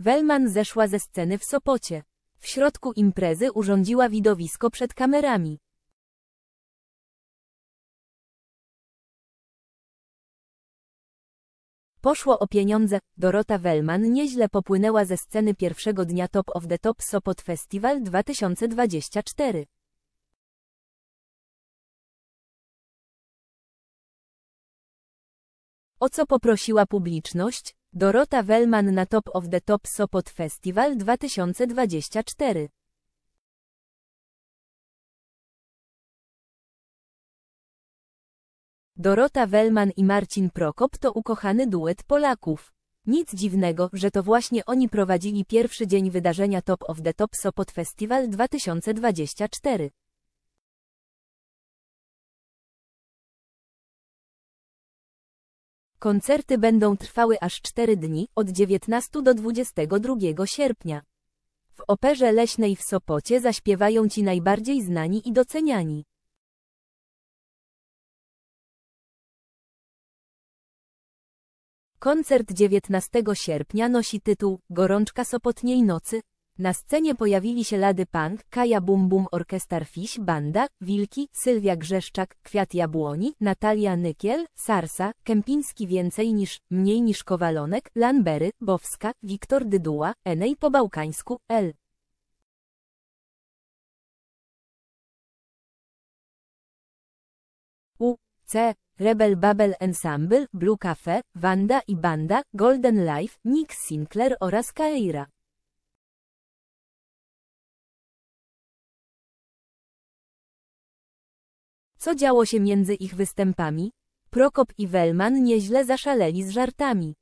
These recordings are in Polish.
Wellman zeszła ze sceny w Sopocie. W środku imprezy urządziła widowisko przed kamerami. Poszło o pieniądze, Dorota Wellman nieźle popłynęła ze sceny pierwszego dnia Top of the Top Sopot Festival 2024. O co poprosiła publiczność? Dorota Wellman na Top of the Top Sopot Festival 2024. Dorota Wellman i Marcin Prokop to ukochany duet Polaków. Nic dziwnego, że to właśnie oni prowadzili pierwszy dzień wydarzenia Top of the Top Sopot Festival 2024. Koncerty będą trwały aż 4 dni, od 19 do 22 sierpnia. W Operze Leśnej w Sopocie zaśpiewają ci najbardziej znani i doceniani. Koncert 19 sierpnia nosi tytuł Gorączka Sopotniej Nocy, na scenie pojawili się Lady Punk, Kaja Bum Bum Orkestar Fiś, Banda, Wilki, Sylwia Grzeszczak, Kwiat Jabłoni, Natalia Nykiel, Sarsa, Kępiński Więcej niż, Mniej niż Kowalonek, Lanbery, Bowska, Wiktor Dyduła, Enej po bałkańsku, L. U, C, Rebel Babel Ensemble, Blue Cafe, Wanda i Banda, Golden Life, Nick Sinclair oraz Kaira. Co działo się między ich występami? Prokop i Wellman nieźle zaszaleli z żartami.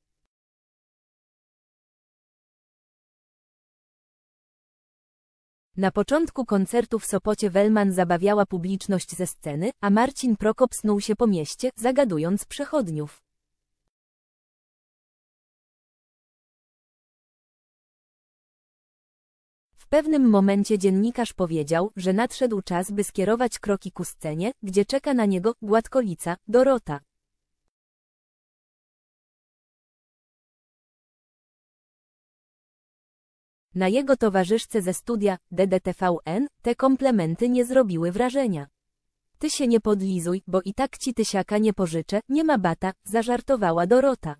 Na początku koncertu w Sopocie Wellman zabawiała publiczność ze sceny, a Marcin Prokop snuł się po mieście, zagadując przechodniów. pewnym momencie dziennikarz powiedział, że nadszedł czas, by skierować kroki ku scenie, gdzie czeka na niego gładkolica Dorota. Na jego towarzyszce ze studia DDTVN te komplementy nie zrobiły wrażenia. Ty się nie podlizuj, bo i tak ci tysiaka nie pożyczę, nie ma bata, zażartowała Dorota.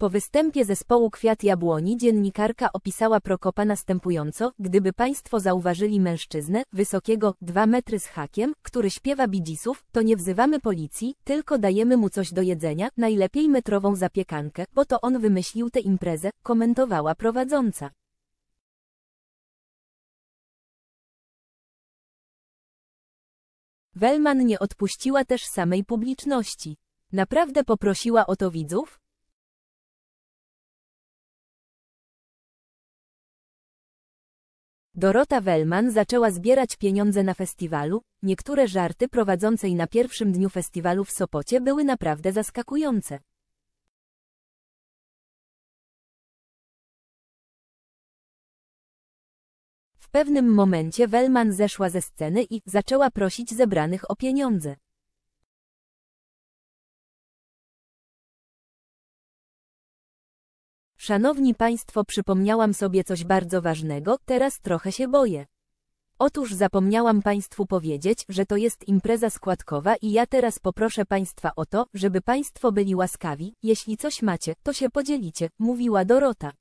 Po występie zespołu Kwiat Jabłoni dziennikarka opisała Prokopa następująco, gdyby państwo zauważyli mężczyznę, wysokiego, 2 metry z hakiem, który śpiewa bidzisów, to nie wzywamy policji, tylko dajemy mu coś do jedzenia, najlepiej metrową zapiekankę, bo to on wymyślił tę imprezę, komentowała prowadząca. Wellman nie odpuściła też samej publiczności. Naprawdę poprosiła o to widzów? Dorota Wellman zaczęła zbierać pieniądze na festiwalu, niektóre żarty prowadzącej na pierwszym dniu festiwalu w Sopocie były naprawdę zaskakujące. W pewnym momencie Wellman zeszła ze sceny i zaczęła prosić zebranych o pieniądze. Szanowni Państwo, przypomniałam sobie coś bardzo ważnego, teraz trochę się boję. Otóż zapomniałam Państwu powiedzieć, że to jest impreza składkowa i ja teraz poproszę Państwa o to, żeby Państwo byli łaskawi, jeśli coś macie, to się podzielicie, mówiła Dorota.